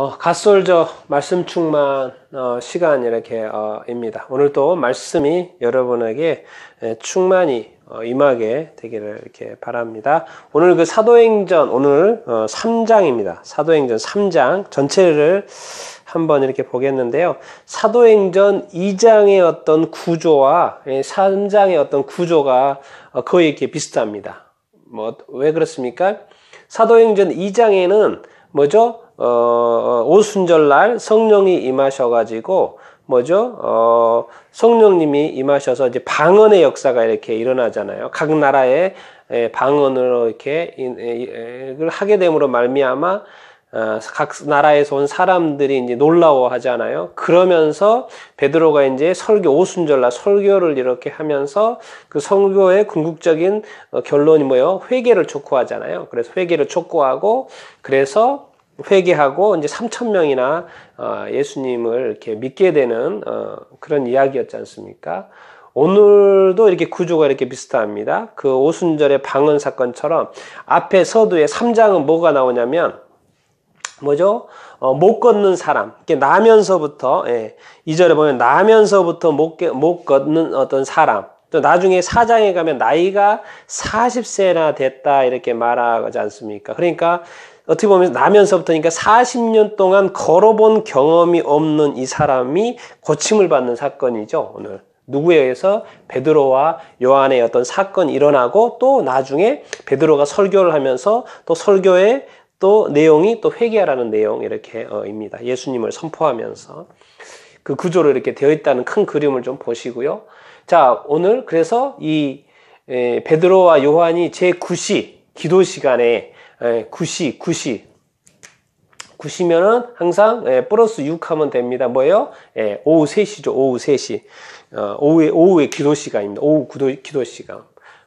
어, 갓솔저 말씀 충만 어, 시간 이렇게 어, 입니다. 오늘도 말씀이 여러분에게 충만히 어, 임하게 되기를 이렇게 바랍니다. 오늘 그 사도행전 오늘 3장입니다. 어, 사도행전 3장 전체를 한번 이렇게 보겠는데요. 사도행전 2장의 어떤 구조와 3장의 어떤 구조가 어, 거의 이렇게 비슷합니다. 뭐 왜 그렇습니까? 사도행전 2장에는 뭐죠? 어, 어 오순절날 성령이 임하셔가지고 뭐죠? 어, 성령님이 임하셔서 이제 방언의 역사가 이렇게 일어나잖아요. 각 나라의 예, 방언으로 이렇게 예, 하게 됨으로 말미암아 어, 각 나라에서 온 사람들이 이제 놀라워하잖아요. 그러면서 베드로가 이제 설교 오순절날 설교를 이렇게 하면서 그 성교의 궁극적인 어, 결론이 뭐요 회개를 촉구하잖아요. 그래서 회개를 촉구하고 그래서 회개하고 이제 3천 명이나 어, 예수님을 이렇게 믿게 되는 어, 그런 이야기였지 않습니까? 오늘도 이렇게 구조가 이렇게 비슷합니다. 그 오순절의 방언 사건처럼 앞에 서두에 3장은 뭐가 나오냐면 뭐죠? 어, 못 걷는 사람. 이게 렇 나면서부터 예, 2절에 보면 나면서부터 못, 못 걷는 어떤 사람. 또 나중에 사장에 가면 나이가 40세나 됐다 이렇게 말하지 않습니까? 그러니까 어떻게 보면 나면서부터니까 40년 동안 걸어본 경험이 없는 이 사람이 고침을 받는 사건이죠. 오늘 누구에 의해서 베드로와 요한의 어떤 사건이 일어나고 또 나중에 베드로가 설교를 하면서 또 설교의 또 내용이 또 회개하라는 내용 이렇게 어 입니다. 예수님을 선포하면서 그 구조로 이렇게 되어 있다는 큰 그림을 좀 보시고요. 자, 오늘 그래서 이 베드로와 요한이 제 9시 기도 시간에 에, 9시 9시 9시면은 항상 에, 플러스 6 하면 됩니다. 뭐예요? 에, 오후 3시죠. 오후 3시. 어, 오후에 오후에 기도 시간입니다. 오후 기도, 기도 시간.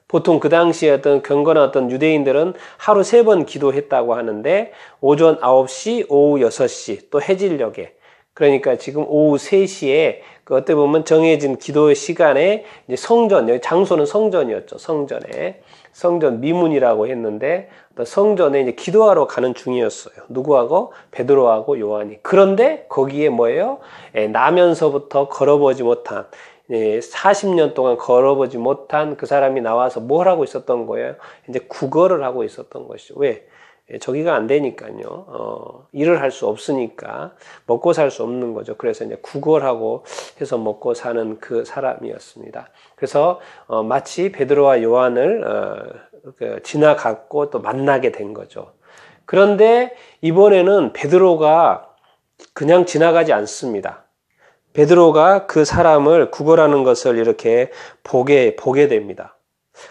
보통 그 당시에 어떤 경건한 어떤 유대인들은 하루 세 번 기도했다고 하는데 오전 9시, 오후 6시 또 해질녘에 그러니까 지금 오후 3시에 그 어떻게 보면 정해진 기도의 시간에 이제 성전, 여기 장소는 성전이었죠. 성전에. 성전 미문이라고 했는데 성전에 이제 기도하러 가는 중이었어요. 누구하고 베드로하고 요한이. 그런데 거기에 뭐예요? 예, 나면서부터 걸어보지 못한 40년 예, 동안 걸어보지 못한 그 사람이 나와서 뭘 하고 있었던 거예요? 이제 구걸을 하고 있었던 것이 왜? 예, 저기가 안 되니까요. 어, 일을 할 수 없으니까 먹고 살 수 없는 거죠. 그래서 이제 구걸하고 해서 먹고 사는 그 사람이었습니다. 그래서 어, 마치 베드로와 요한을 어, 그 지나갔고 또 만나게 된 거죠. 그런데 이번에는 베드로가 그냥 지나가지 않습니다. 베드로가 그 사람을 구걸하는 것을 이렇게 보게 보게 됩니다.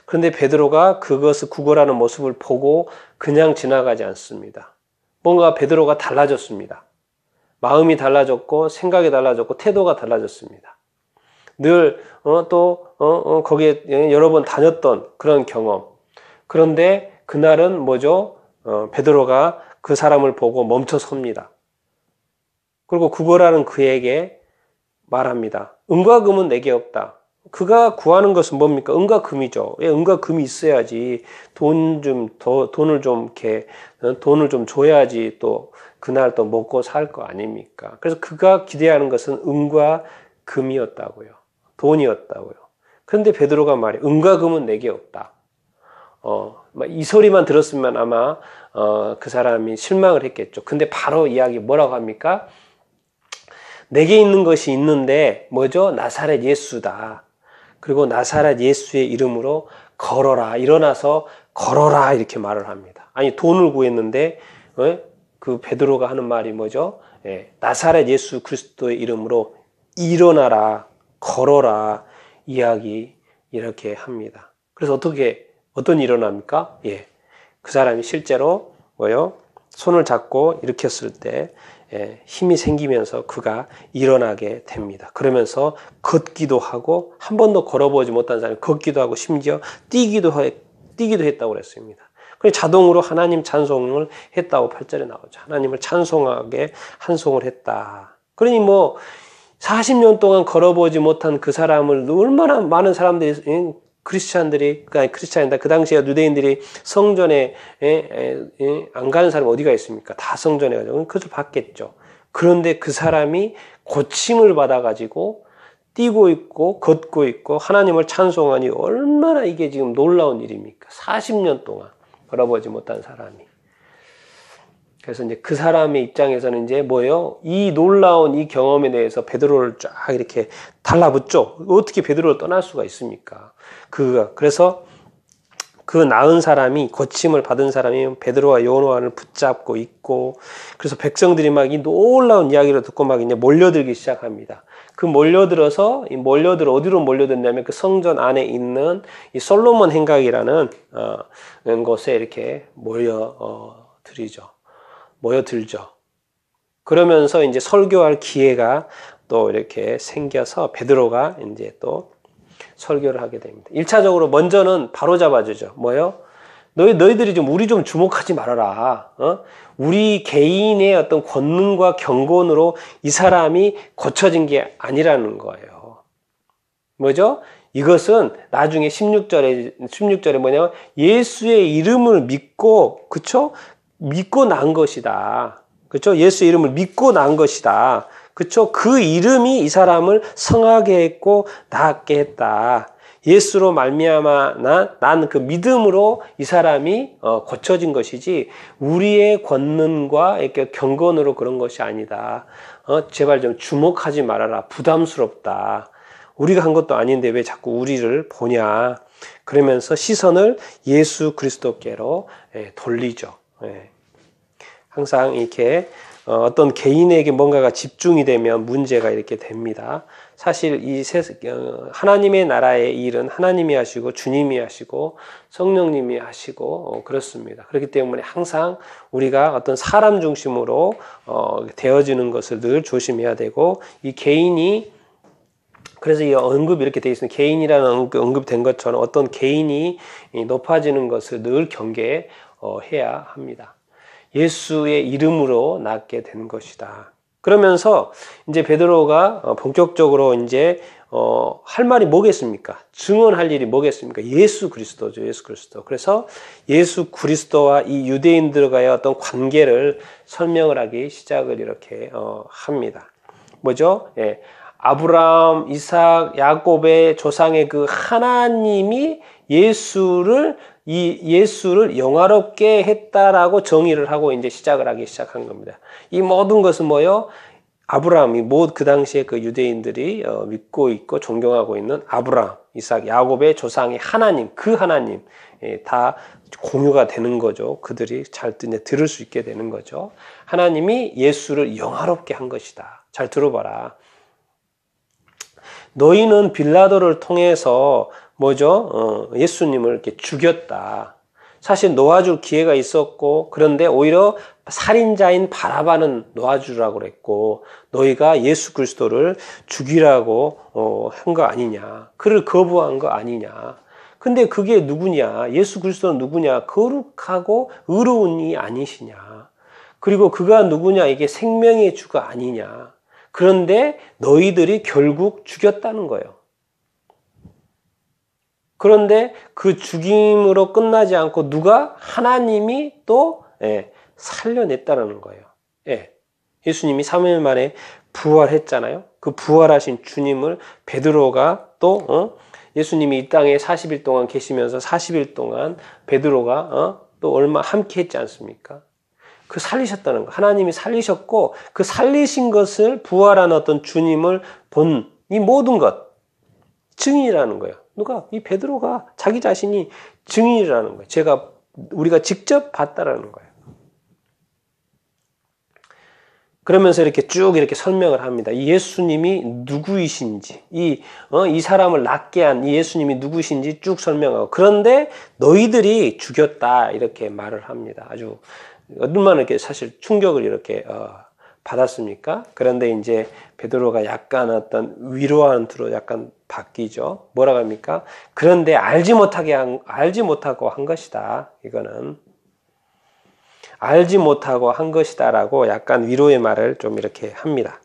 그런데 베드로가 그것을 구걸하는 모습을 보고 그냥 지나가지 않습니다. 뭔가 베드로가 달라졌습니다. 마음이 달라졌고 생각이 달라졌고 태도가 달라졌습니다. 늘또 어, 어, 어, 거기에 여러 번 다녔던 그런 경험. 그런데 그날은 뭐죠? 어, 베드로가 그 사람을 보고 멈춰 섭니다. 그리고 구걸하는 그에게 말합니다. 음과 금은 내게 없다. 그가 구하는 것은 뭡니까? 은과 금이죠. 예, 은과 금이 있어야지 돈 좀 더 돈을 좀 이렇게 어, 돈을 좀 줘야지 또 그날 또 먹고 살 거 아닙니까? 그래서 그가 기대하는 것은 은과 금이었다고요. 돈이었다고요. 그런데 베드로가 말해 은과 금은 내게 없다. 어, 이 소리만 들었으면 아마 어, 그 사람이 실망을 했겠죠. 근데 바로 이야기 뭐라고 합니까? 내게 있는 것이 있는데 뭐죠? 나사렛 예수다. 그리고 나사렛 예수의 이름으로 걸어라 일어나서 걸어라 이렇게 말을 합니다. 아니 돈을 구했는데 어? 그 베드로가 하는 말이 뭐죠? 예, 나사렛 예수 그리스도의 이름으로 일어나라 걸어라 이야기 이렇게 합니다. 그래서 어떻게 어떤 일어납니까? 예, 그 사람이 실제로 뭐요? 손을 잡고 일으켰을 때 예, 힘이 생기면서 그가 일어나게 됩니다. 그러면서 걷기도 하고 한 번도 걸어보지 못한 사람이 걷기도 하고 심지어 뛰기도 해, 뛰기도 했다고 그랬습니다. 그래서 자동으로 하나님 찬송을 했다고 8절에 나오죠. 하나님을 찬송하게 한송을 했다. 그러니 뭐 40년 동안 걸어보지 못한 그 사람을 얼마나 많은 사람들이 크리스찬들이 그러니까 크리스찬이다 그 당시에 유대인들이 성전에 에, 에, 안 가는 사람 어디가 있습니까? 다 성전에 가죠. 그것을 봤겠죠. 그런데 그 사람이 고침을 받아가지고 뛰고 있고 걷고 있고 하나님을 찬송하니 얼마나 이게 지금 놀라운 일입니까? 40년 동안 걸어보지 못한 사람이. 그래서 이제 그 사람의 입장에서는 이제 뭐예요? 이 놀라운 이 경험에 대해서 베드로를 쫙 이렇게 달라붙죠. 어떻게 베드로를 떠날 수가 있습니까? 그 그래서 그 나은 사람이 거침을 받은 사람이 베드로와 요한을 붙잡고 있고 그래서 백성들이 막 이 놀라운 이야기를 듣고 막 이제 몰려들기 시작합니다. 그 몰려들어서 이 몰려들어 어디로 몰려들냐면 그 성전 안에 있는 이 솔로몬 행각이라는 어, 곳에 이렇게 몰려 어, 들이죠. 모여들죠. 그러면서 이제 설교할 기회가 또 이렇게 생겨서 베드로가 이제 또 설교를 하게 됩니다. 1차적으로 먼저는 바로 잡아주죠. 뭐요? 너희 너희들이 좀 우리 좀 주목하지 말아라. 어? 우리 개인의 어떤 권능과 경건으로 이 사람이 고쳐진 게 아니라는 거예요. 뭐죠? 이것은 나중에 16절에 16절에 뭐냐면 예수의 이름을 믿고 그쵸? 믿고 난 것이다. 그렇죠? 예수 이름을 믿고 난 것이다. 그렇죠? 그 이름이 이 사람을 성하게 했고 낫게 했다. 예수로 말미암아 난그 믿음으로 이 사람이 어, 고쳐진 것이지 우리의 권능과 이렇게 경건으로 그런 것이 아니다. 어, 제발 좀 주목하지 말아라. 부담스럽다. 우리가 한 것도 아닌데 왜 자꾸 우리를 보냐. 그러면서 시선을 예수 그리스도께로 예, 돌리죠. 예. 항상 이렇게 어, 어떤 개인에게 뭔가가 집중이 되면 문제가 이렇게 됩니다. 사실 이 세, 어, 하나님의 나라의 일은 하나님이 하시고 주님이 하시고 성령님이 하시고 어, 그렇습니다. 그렇기 때문에 항상 우리가 어떤 사람 중심으로 되어지는 것을 늘 조심해야 되고 이 개인이 그래서 이 언급이 렇게 되어 있습니다. 개인이라는 언급, 된 것처럼 어떤 개인이 높아지는 것을 늘 경계해야 합니다. 예수의 이름으로 낳게 된 것이다. 그러면서 이제 베드로가 어, 본격적으로 이제 어, 할 말이 뭐겠습니까? 증언할 일이 뭐겠습니까? 예수 그리스도죠, 예수 그리스도. 그래서 예수 그리스도와 이 유대인들과의 어떤 관계를 설명을 하기 시작을 이렇게 어, 합니다. 뭐죠? 예. 아브라함, 이삭, 야곱의 조상의 그 하나님이 예수를 이 예수를 영화롭게 했다라고 정의를 하고 이제 시작을 하기 시작한 겁니다. 이 모든 것은 뭐요? 아브라함이 뭐그 당시에 그 유대인들이 어, 믿고 있고 존경하고 있는 아브라함, 이삭, 야곱의 조상의 하나님, 그 하나님 예, 다 공유가 되는 거죠. 그들이 잘 이제 들을 수 있게 되는 거죠. 하나님이 예수를 영화롭게 한 것이다. 잘 들어봐라. 너희는 빌라도를 통해서 뭐죠? 어, 예수님을 이렇게 죽였다. 사실 놓아줄 기회가 있었고 그런데 오히려 살인자인 바라바는 놓아주라고 그랬고 너희가 예수 그리스도를 죽이라고 어, 한 거 아니냐 그를 거부한 거 아니냐 근데 그게 누구냐 예수 그리스도는 누구냐 거룩하고 의로운 이 아니시냐 그리고 그가 누구냐 이게 생명의 주가 아니냐 그런데 너희들이 결국 죽였다는 거예요 그런데 그 죽임으로 끝나지 않고 누가 하나님이 또 예, 살려냈다라는 거예요. 예. 예수님이 3일 만에 부활했잖아요. 그 부활하신 주님을 베드로가 또 어? 예수님이 이 땅에 40일 동안 계시면서 40일 동안 베드로가 어? 또 얼마 함께 했지 않습니까? 그 살리셨다는 거. 하나님이 살리셨고 그 살리신 것을 부활한 어떤 주님을 본 이 모든 것 증인이라는 거예요. 누가 이 베드로가 자기 자신이 증인이라는 거예요. 제가 우리가 직접 봤다라는 거예요. 그러면서 이렇게 쭉 이렇게 설명을 합니다. 예수님이 누구이신지, 이, 어, 이 사람을 낫게 한 예수님이 누구신지 쭉 설명하고, 그런데 너희들이 죽였다, 이렇게 말을 합니다. 아주, 얼마나 이렇게 사실 충격을 이렇게, 어, 받았습니까? 그런데 이제 베드로가 약간 어떤 위로하는 투로 약간 바뀌죠. 뭐라고 합니까? 그런데 알지 못하게 한, 알지 못하고 한 것이다. 이거는 알지 못하고 한 것이다라고 약간 위로의 말을 좀 이렇게 합니다.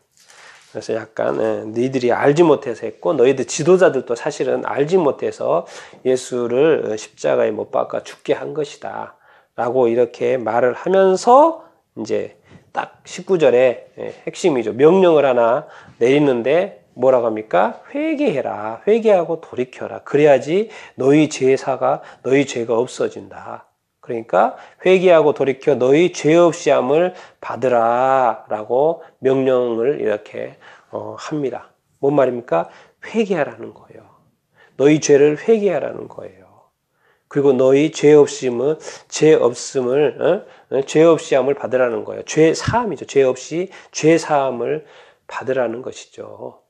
그래서 약간 예, 너희들이 알지 못해서 했고 너희들 지도자들도 사실은 알지 못해서 예수를 십자가에 못 박아 죽게 한 것이다. 라고 이렇게 말을 하면서 이제 딱 19절에 예, 핵심이죠. 명령을 하나 내리는데 뭐라고 합니까? 회개해라. 회개하고 돌이켜라. 그래야지 너희 죄사가 너희 죄가 없어진다. 그러니까 회개하고 돌이켜 너희 죄 없이 함을 받으라라고 명령을 이렇게 어, 합니다. 뭔 말입니까? 회개하라는 거예요. 너희 죄를 회개하라는 거예요. 그리고 너희 죄 없음을 죄 없음을 어? 어? 죄 없이 함을 받으라는 거예요. 죄 사함이죠. 죄 없이 죄 사함을 받으라는 것이죠.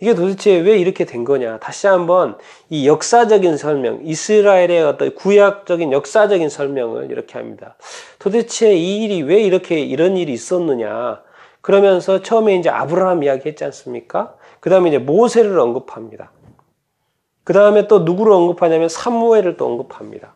이게 도대체 왜 이렇게 된 거냐? 다시 한번 이 역사적인 설명, 이스라엘의 어떤 구약적인 역사적인 설명을 이렇게 합니다. 도대체 이 일이 왜 이렇게 이런 일이 있었느냐? 그러면서 처음에 이제 아브라함 이야기 했지 않습니까? 그 다음에 이제 모세를 언급합니다. 그 다음에 또 누구를 언급하냐면 사무엘을 또 언급합니다.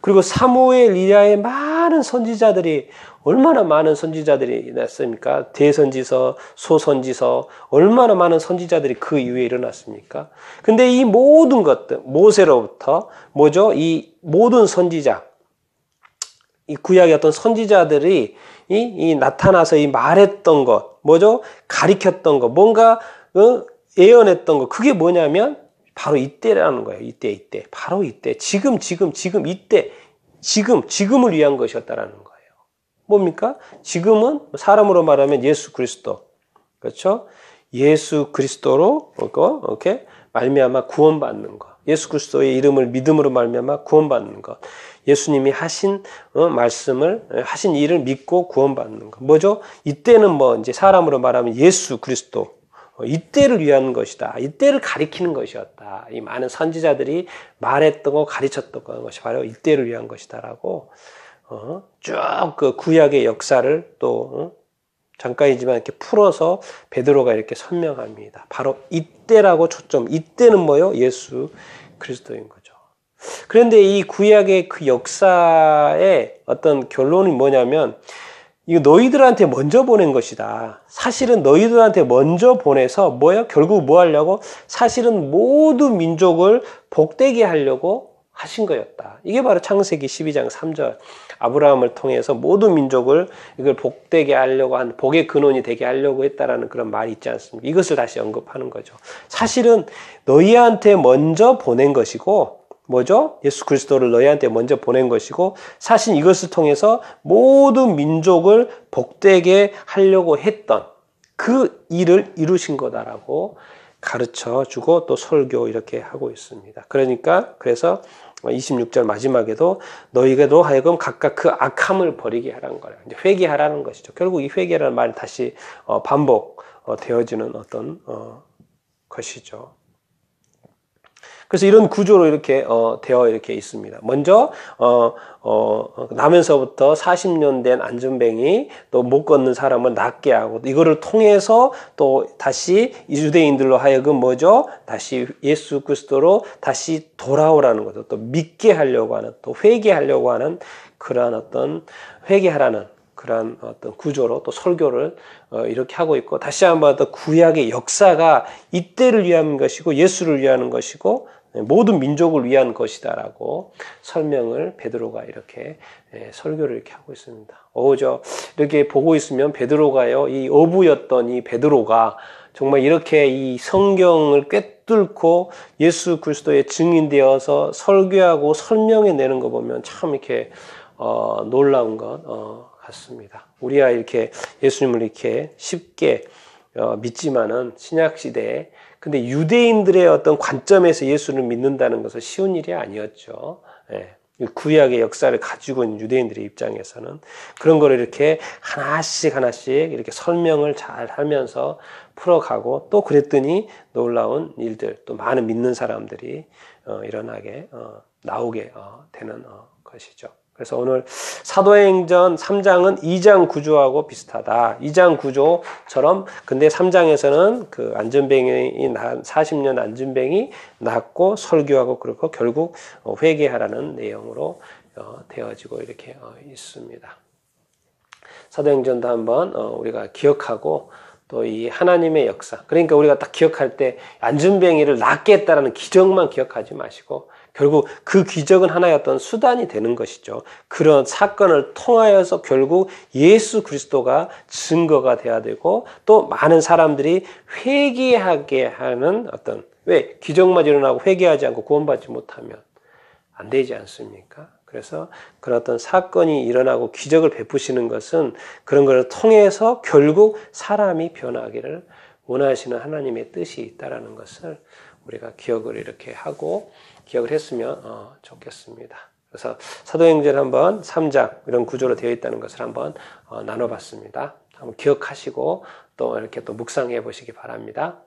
그리고 사무엘 이하의 많은 선지자들이 얼마나 많은 선지자들이 났습니까? 대선지서, 소선지서, 얼마나 많은 선지자들이 그 이후에 일어났습니까? 근데 이 모든 것들, 모세로부터, 뭐죠? 이 모든 선지자, 이 구약의 어떤 선지자들이 이, 이 나타나서 이 말했던 것, 뭐죠? 가리켰던 것, 뭔가, 어? 예언했던 것, 그게 뭐냐면, 바로 이때라는 거예요. 이때, 이때. 바로 이때. 지금, 지금, 지금, 이때. 지금, 지금을 위한 것이었다라는 거예요. 뭡니까? 지금은 사람으로 말하면 예수 그리스도. 그렇죠? 예수 그리스도로 이렇게 말미암아 구원받는 것. 예수 그리스도의 이름을 믿음으로 말미암아 구원받는 것. 예수님이 하신 어, 말씀을 하신 일을 믿고 구원받는 것. 뭐죠? 이때는 뭐 이제 사람으로 말하면 예수 그리스도 어, 이때를 위한 것이다. 이때를 가리키는 것이었다. 이 많은 선지자들이 말했던 거 가르쳤던 것이 바로 이때를 위한 것이다라고 어, 쭉그 구약의 역사를 또 어, 잠깐이지만 이렇게 풀어서 베드로가 이렇게 설명합니다. 바로 이때라고 초점. 이때는 뭐요? 예수 그리스도인 거죠. 그런데 이 구약의 그 역사의 어떤 결론이 뭐냐면 이거 너희들한테 먼저 보낸 것이다. 사실은 너희들한테 먼저 보내서 뭐야? 결국 뭐 하려고? 사실은 모두 민족을 복되게 하려고 하신 거였다. 이게 바로 창세기 12장 3절. 아브라함을 통해서 모든 민족을 이걸 복되게 하려고 한 복의 근원이 되게 하려고 했다라는 그런 말이 있지 않습니까? 이것을 다시 언급하는 거죠. 사실은 너희한테 먼저 보낸 것이고 뭐죠? 예수 그리스도를 너희한테 먼저 보낸 것이고 사실 이것을 통해서 모든 민족을 복되게 하려고 했던 그 일을 이루신 거다라고 가르쳐 주고 또 설교 이렇게 하고 있습니다. 그러니까 그래서 26절 마지막에도 너희가도 하여금 각각 그 악함을 버리게 하라는 거예요. 이제 회개하라는 것이죠. 결국 이 회개라는 말이 다시 어, 반복되어지는 어떤 어, 것이죠. 그래서 이런 구조로 이렇게 어, 되어 이렇게 있습니다. 먼저 어, 어, 나면서부터 40년 된 안전뱅이 또 못 걷는 사람을 낫게 하고 이거를 통해서 또 다시 유대인들로 하여금 뭐죠? 다시 예수 그리스도로 다시 돌아오라는 거죠. 또 믿게 하려고 하는 또 회개하려고 하는 그러한 어떤 회개하라는 그러한 어떤 구조로 또 설교를 어 이렇게 하고 있고 다시 한번 더 구약의 역사가 이때를 위한 것이고 예수를 위한 것이고 모든 민족을 위한 것이다라고 설명을 베드로가 이렇게 예, 설교를 이렇게 하고 있습니다. 어저 이렇게 보고 있으면 베드로가요 이 어부였던 이 베드로가 정말 이렇게 이 성경을 꿰뚫고 예수 그리스도의 증인되어서 설교하고 설명해내는 거 보면 참 이렇게 어, 놀라운 것 어, 같습니다. 우리가 이렇게 예수님을 이렇게 쉽게 어, 믿지만은 신약 시대에 근데 유대인들의 어떤 관점에서 예수를 믿는다는 것은 쉬운 일이 아니었죠. 예. 구약의 역사를 가지고 있는 유대인들의 입장에서는 그런 걸 이렇게 하나씩 하나씩 이렇게 설명을 잘 하면서 풀어가고 또 그랬더니 놀라운 일들 또 많은 믿는 사람들이 어, 일어나게 어, 나오게 어, 되는 것이죠. 그래서 오늘 사도행전 3장은 2장 구조하고 비슷하다. 2장 구조처럼 근데 3장에서는 그 안전뱅이 난 40년 안전뱅이 낳고 설교하고 그렇고 결국 어, 회개하라는 내용으로 어, 되어지고 이렇게 어, 있습니다. 사도행전도 한번 우리가 기억하고 또 이 하나님의 역사 그러니까 우리가 딱 기억할 때 안전뱅이를 낳겠다라는 기적만 기억하지 마시고 결국 그 기적은 하나의 어떤 수단이 되는 것이죠. 그런 사건을 통하여서 결국 예수 그리스도가 증거가 돼야 되고 또 많은 사람들이 회개하게 하는 어떤 왜 기적만 일어나고 회개하지 않고 구원받지 못하면 안 되지 않습니까? 그래서 그런 어떤 사건이 일어나고 기적을 베푸시는 것은 그런 것을 통해서 결국 사람이 변하기를 원하시는 하나님의 뜻이 있다라는 것을 우리가 기억을 이렇게 하고 기억을 했으면 어, 좋겠습니다. 그래서 사도행전 한번 3장 이런 구조로 되어 있다는 것을 한번 어, 나눠봤습니다. 한번 기억하시고 또 이렇게 또 묵상해 보시기 바랍니다.